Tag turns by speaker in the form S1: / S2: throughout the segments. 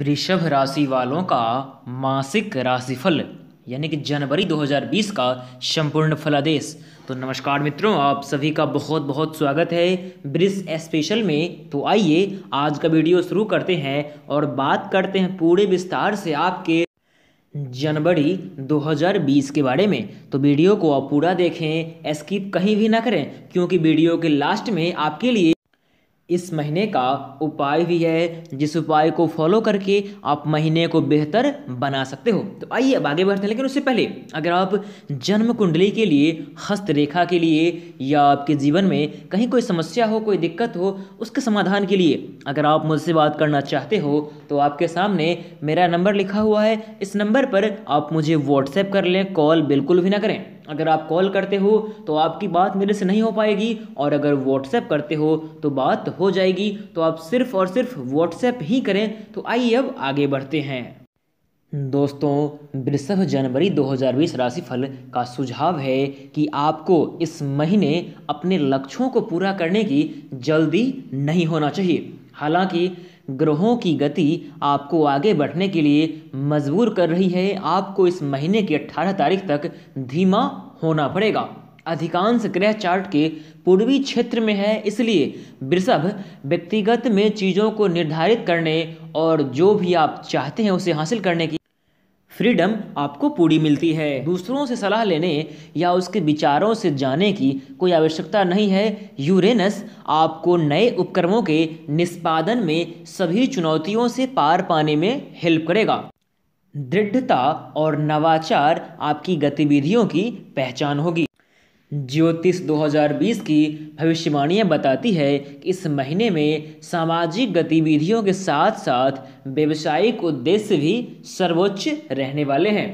S1: वृषभ राशि वालों का मासिक राशिफल यानी कि जनवरी 2020 का संपूर्ण फलादेश तो नमस्कार मित्रों आप सभी का बहुत बहुत स्वागत है ब्रिस स्पेशल में तो आइए आज का वीडियो शुरू करते हैं और बात करते हैं पूरे विस्तार से आपके जनवरी 2020 के बारे में तो वीडियो को आप पूरा देखें स्किप कहीं भी ना करें क्योंकि वीडियो के लास्ट में आपके लिए इस महीने का उपाय भी है जिस उपाय को फॉलो करके आप महीने को बेहतर बना सकते हो तो आइए अब आगे बढ़ते हैं लेकिन उससे पहले अगर आप जन्म कुंडली के लिए हस्तरेखा के लिए या आपके जीवन में कहीं कोई समस्या हो कोई दिक्कत हो उसके समाधान के लिए अगर आप मुझसे बात करना चाहते हो तो आपके सामने मेरा नंबर लिखा हुआ है इस नंबर पर आप मुझे व्हाट्सएप कर लें कॉल बिल्कुल भी ना करें अगर आप कॉल करते हो तो आपकी बात मेरे से नहीं हो पाएगी और अगर व्हाट्सएप करते हो तो बात हो जाएगी तो आप सिर्फ और सिर्फ व्हाट्सएप ही करें तो आइए अब आगे बढ़ते हैं दोस्तों वृषभ जनवरी 2020 राशिफल का सुझाव है कि आपको इस महीने अपने लक्ष्यों को पूरा करने की जल्दी नहीं होना चाहिए हालांकि ग्रहों की गति आपको आगे बढ़ने के लिए मजबूर कर रही है आपको इस महीने की 18 तारीख तक धीमा होना पड़ेगा अधिकांश ग्रह चार्ट के पूर्वी क्षेत्र में है इसलिए वृषभ व्यक्तिगत में चीज़ों को निर्धारित करने और जो भी आप चाहते हैं उसे हासिल करने की फ्रीडम आपको पूरी मिलती है दूसरों से सलाह लेने या उसके विचारों से जाने की कोई आवश्यकता नहीं है यूरेनस आपको नए उपक्रमों के निष्पादन में सभी चुनौतियों से पार पाने में हेल्प करेगा दृढ़ता और नवाचार आपकी गतिविधियों की पहचान होगी ज्योतिष 2020 की भविष्यवाणियां बताती है कि इस महीने में सामाजिक गतिविधियों के साथ साथ व्यवसायिक उद्देश्य भी सर्वोच्च रहने वाले हैं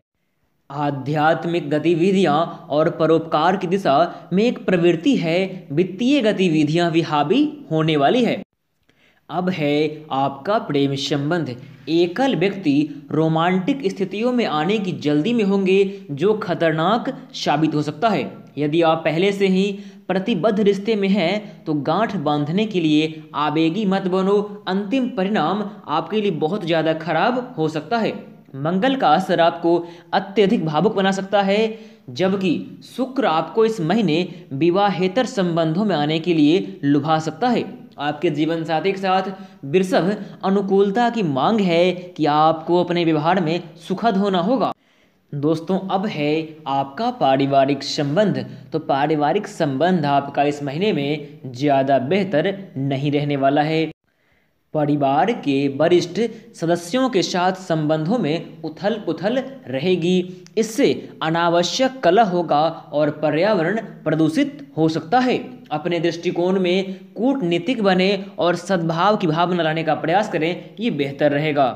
S1: आध्यात्मिक गतिविधियां और परोपकार की दिशा में एक प्रवृत्ति है वित्तीय गतिविधियां भी हावी होने वाली है अब है आपका प्रेम संबंध एकल व्यक्ति रोमांटिक स्थितियों में आने की जल्दी में होंगे जो खतरनाक साबित हो सकता है यदि आप पहले से ही प्रतिबद्ध रिश्ते में हैं तो गांठ बांधने के लिए आवेगी मत बनो अंतिम परिणाम आपके लिए बहुत ज़्यादा खराब हो सकता है मंगल का असर आपको अत्यधिक भावुक बना सकता है जबकि शुक्र आपको इस महीने विवाहेतर संबंधों में आने के लिए लुभा सकता है आपके जीवन साथी के साथ वृषभ अनुकूलता की मांग है कि आपको अपने व्यवहार में सुखद होना होगा दोस्तों अब है आपका पारिवारिक संबंध तो पारिवारिक संबंध आपका इस महीने में ज़्यादा बेहतर नहीं रहने वाला है परिवार के वरिष्ठ सदस्यों के साथ संबंधों में उथल पुथल रहेगी इससे अनावश्यक कलह होगा और पर्यावरण प्रदूषित हो सकता है अपने दृष्टिकोण में कूटनीतिक बने और सद्भाव की भावना लाने का प्रयास करें ये बेहतर रहेगा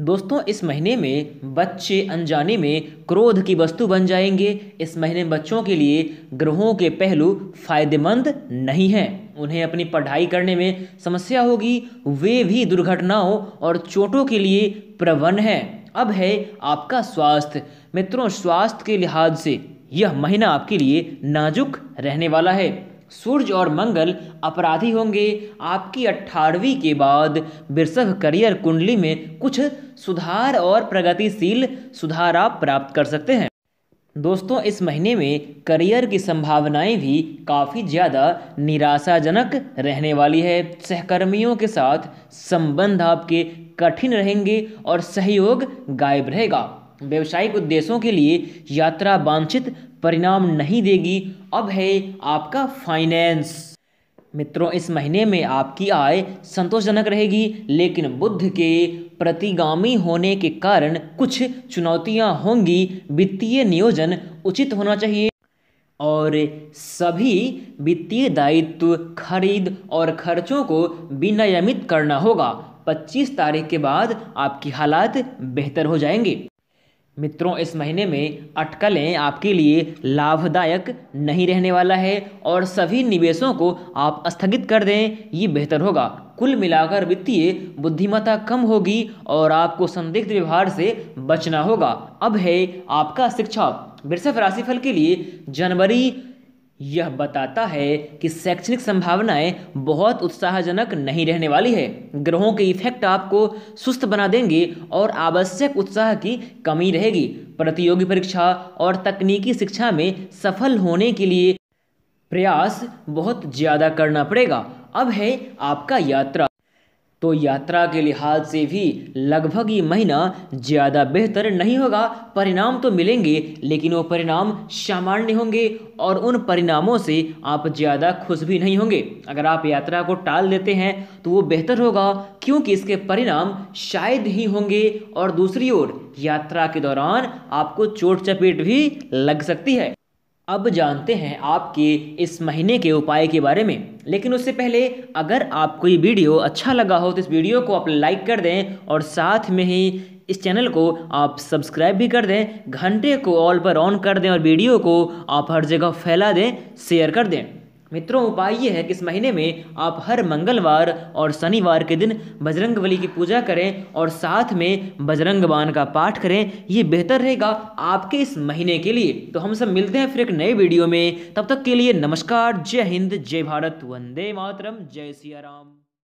S1: दोस्तों इस महीने में बच्चे अनजाने में क्रोध की वस्तु बन जाएंगे इस महीने बच्चों के लिए ग्रहों के पहलू फायदेमंद नहीं हैं उन्हें अपनी पढ़ाई करने में समस्या होगी वे भी दुर्घटनाओं और चोटों के लिए प्रवण हैं अब है आपका स्वास्थ्य मित्रों स्वास्थ्य के लिहाज से यह महीना आपके लिए नाजुक रहने वाला है सूर्य और मंगल अपराधी होंगे आपकी अट्ठारहवीं के बाद वृषभ करियर कुंडली में कुछ सुधार और प्रगतिशील सुधार आप प्राप्त कर सकते हैं दोस्तों इस महीने में करियर की संभावनाएं भी काफ़ी ज़्यादा निराशाजनक रहने वाली है सहकर्मियों के साथ संबंध आपके कठिन रहेंगे और सहयोग गायब रहेगा व्यवसायिक उद्देश्यों के लिए यात्रा वांछित परिणाम नहीं देगी अब है आपका फाइनेंस मित्रों इस महीने में आपकी आय संतोषजनक रहेगी लेकिन बुद्ध के प्रतिगामी होने के कारण कुछ चुनौतियां होंगी वित्तीय नियोजन उचित होना चाहिए और सभी वित्तीय दायित्व खरीद और खर्चों को विनियमित करना होगा 25 तारीख के बाद आपकी हालात बेहतर हो जाएंगे मित्रों इस महीने में अटकलें आपके लिए लाभदायक नहीं रहने वाला है और सभी निवेशों को आप स्थगित कर दें ये बेहतर होगा कुल मिलाकर वित्तीय बुद्धिमत्ता कम होगी और आपको संदिग्ध व्यवहार से बचना होगा अब है आपका शिक्षा वृषभ राशिफल के लिए जनवरी यह बताता है कि शैक्षणिक संभावनाएं बहुत उत्साहजनक नहीं रहने वाली है ग्रहों के इफेक्ट आपको सुस्त बना देंगे और आवश्यक उत्साह की कमी रहेगी प्रतियोगी परीक्षा और तकनीकी शिक्षा में सफल होने के लिए प्रयास बहुत ज़्यादा करना पड़ेगा अब है आपका यात्रा तो यात्रा के लिहाज से भी लगभग ये महीना ज़्यादा बेहतर नहीं होगा परिणाम तो मिलेंगे लेकिन वो परिणाम सामान्य होंगे और उन परिणामों से आप ज़्यादा खुश भी नहीं होंगे अगर आप यात्रा को टाल देते हैं तो वो बेहतर होगा क्योंकि इसके परिणाम शायद ही होंगे और दूसरी ओर यात्रा के दौरान आपको चोट चपेट भी लग सकती है अब जानते हैं आपके इस महीने के उपाय के बारे में लेकिन उससे पहले अगर आपको ये वीडियो अच्छा लगा हो तो इस वीडियो को आप लाइक कर दें और साथ में ही इस चैनल को आप सब्सक्राइब भी कर दें घंटे को ऑल पर ऑन कर दें और वीडियो को आप हर जगह फैला दें शेयर कर दें मित्रों उपाय ये है कि इस महीने में आप हर मंगलवार और शनिवार के दिन बजरंग बली की पूजा करें और साथ में बजरंग बान का पाठ करें ये बेहतर रहेगा आपके इस महीने के लिए तो हम सब मिलते हैं फिर एक नए वीडियो में तब तक के लिए नमस्कार जय हिंद जय भारत वंदे मातरम जय राम